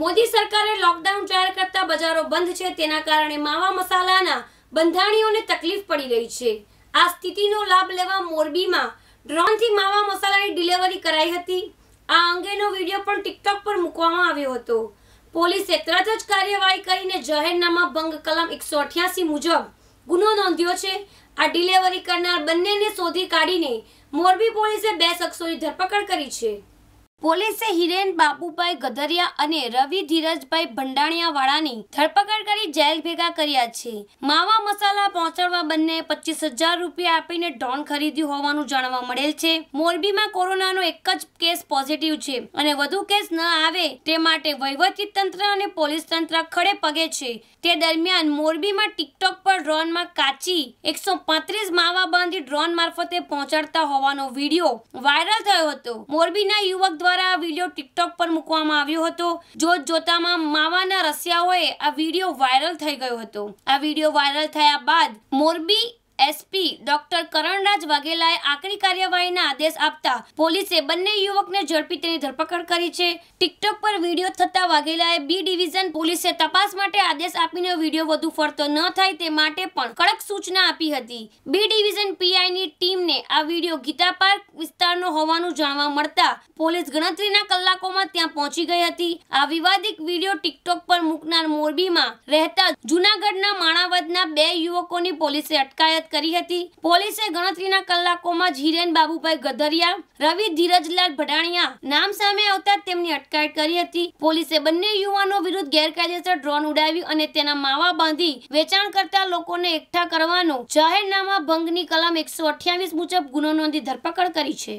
મોદી સરકારે લોકડાઉન જાહેર કરતા બજારો બંધ છે તેના કારણે માવા મસાલાના બંધાણીઓને તકલીફ પડી રહી છે આ સ્થિતિનો લાભ લેવા મોરબીમાં ડ્રોનથી માવા મસાલાની ડિલિવરી કરાઈ હતી આ અંગેનો વિડીયો પણ ટિકટોક પર મૂકવામાં આવ્યો હતો પોલીસે તરત જ કાર્યવાહી કરીને જાહેરનામા ભંગ કલમ એકસો મુજબ ગુનો નોંધ્યો છે આ ડિલિવરી કરનાર બંનેને શોધી કાઢીને મોરબી પોલીસે બે શખ્સોની ધરપકડ કરી છે પોલીસે હિરેન બાપુભાઈ ગધરિયા અને રવિ ધીરજભાઈ ભંડાણિયાવાળાની ધરપકડ કરી જેલ ભેગા કર્યા છે માવા મસાલા પહોંચાડવા બંને પચીસ હજાર રૂપિયા આપીને ડ્રોન ખરીદ્યું હોવાનું જાણવા મળેલ છે મોરબીમાં કોરોનાનો એક જ કેસ પોઝિટિવ છે અને વધુ કેસ ન આવે તે માટે વહીવટી તંત્ર અને પોલીસ તંત્ર ખડે પગે છે તે દરમિયાન મોરબીમાં ટિકટોક પર ડ્રોનમાં કાચી એકસો પાંત્રીસ માવા બાંધી ડ્રોન મારફતે પહોંચાડતા હોવાનો વિડીયો વાયરલ થયો હતો મોરબીના યુવક દ્વારા આ વિડીયો ટિકટોક પર મૂકવામાં આવ્યો હતો જોત જોતામાં માવાના રસિયાઓએ આ વિડીયો વાયરલ થઈ ગયો હતો આ વિડીયો વાયરલ થયા બાદ મોરબી એસપી ડોક્ટર કરણરાજ વાઘેલાએ આકરી કાર્યવાહીના આદેશ આપતા પોલીસે બંને યુવકને ઝડપી તેની ધરપકડ કરી છે ટિકટોક પર વિડીયો થતા વાઘેલાએ બી ડિવિઝન પોલીસે તપાસ માટે આદેશ આપીને વિડીયો વધુ ફરતો ન થાય તે માટે પણ કડક સૂચના આપી હતી બી ડિવિઝન પીઆઈની ટીમને આ વિડીયો ગીતા પાર્ક વિસ્તારનો હોવાનું જાણવા મળતા પોલીસ ગણતરીના કલાકોમાં ત્યાં પહોંચી ગઈ હતી આ વિવાદિત વિડીયો ટિકટોક મૂકનાર મોરબીમાં રહેતા જૂનાગઢના માણાવદના બે યુવકોની પોલીસે અટકાયત કરી હતી પોલીસે ગણતરીના કલાકોમાં જીરેન બાબુભાઈ ગધરિયા રવિ ધીરજલાલ ભટાણિયા નામ સામે આવતા તેમની અટકાયત કરી હતી પોલીસે બંને યુવાનો વિરુદ્ધ ગેરકાયદેસર ડ્રોન ઉડાવી અને તેના માવા બાંધી વેચાણ કરતા લોકોને એકઠા કરવાનો જાહેરનામા ભંગની કલમ એકસો અઠ્યાવીસ મુજબ ગુનો નોંધી ધરપકડ કરી છે